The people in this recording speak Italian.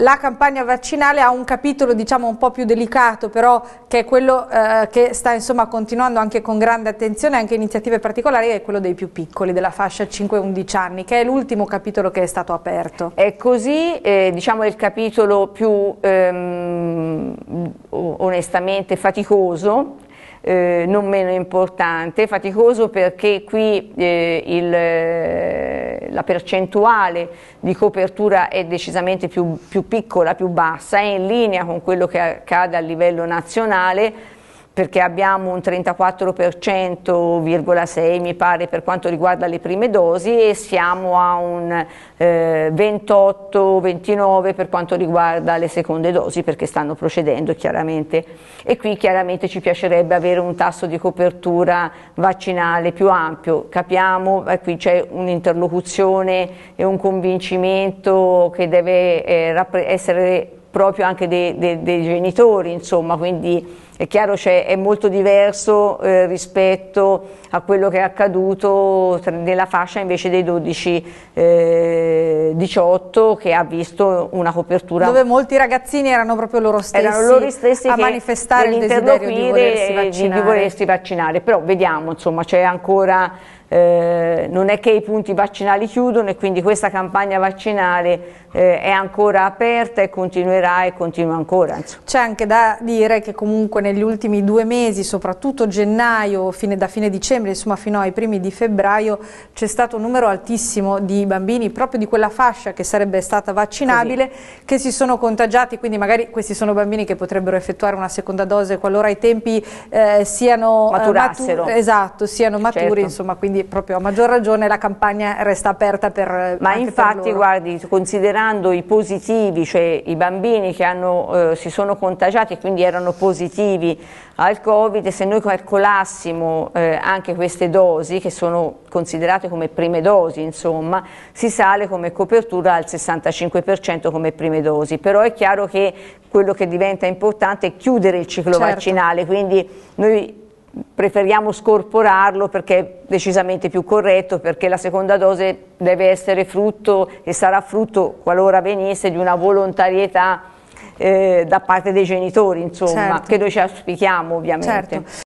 La campagna vaccinale ha un capitolo diciamo un po' più delicato però che è quello eh, che sta insomma continuando anche con grande attenzione anche iniziative particolari è quello dei più piccoli della fascia 5-11 anni che è l'ultimo capitolo che è stato aperto. È così eh, diciamo il capitolo più ehm, onestamente faticoso eh, non meno importante, faticoso perché qui eh, il, eh, la percentuale di copertura è decisamente più, più piccola, più bassa, è in linea con quello che accade a livello nazionale perché abbiamo un 34,6 mi pare per quanto riguarda le prime dosi e siamo a un eh, 28-29 per quanto riguarda le seconde dosi perché stanno procedendo chiaramente e qui chiaramente ci piacerebbe avere un tasso di copertura vaccinale più ampio, capiamo, eh, qui c'è un'interlocuzione e un convincimento che deve eh, essere proprio anche dei, dei, dei genitori, insomma, quindi è chiaro cioè, è molto diverso eh, rispetto a quello che è accaduto nella fascia invece dei 12-18 eh, che ha visto una copertura dove molti ragazzini erano proprio loro stessi, erano loro stessi a manifestare il desiderio di volersi eh, vaccinare, di volersi vaccinare. però vediamo insomma c'è ancora eh, non è che i punti vaccinali chiudono e quindi questa campagna vaccinale eh, è ancora aperta e continuerà continuerà e continua ancora. C'è anche da dire che comunque negli ultimi due mesi, soprattutto gennaio, fine, da fine dicembre, insomma fino ai primi di febbraio, c'è stato un numero altissimo di bambini proprio di quella fascia che sarebbe stata vaccinabile Così. che si sono contagiati, quindi magari questi sono bambini che potrebbero effettuare una seconda dose qualora i tempi eh, siano, eh, Maturassero. Matu esatto, siano maturi, certo. insomma, quindi proprio a maggior ragione la campagna resta aperta per... Ma infatti, per guardi, considerando i positivi, cioè i bambini bambini che hanno, eh, si sono contagiati e quindi erano positivi al Covid, se noi calcolassimo eh, anche queste dosi, che sono considerate come prime dosi, insomma, si sale come copertura al 65% come prime dosi. Però è chiaro che quello che diventa importante è chiudere il ciclo certo. vaccinale, quindi noi preferiamo scorporarlo perché è decisamente più corretto, perché la seconda dose deve essere frutto e sarà frutto, qualora venisse, di una volontarietà eh, da parte dei genitori, insomma, certo. che noi ci auspichiamo ovviamente. Certo.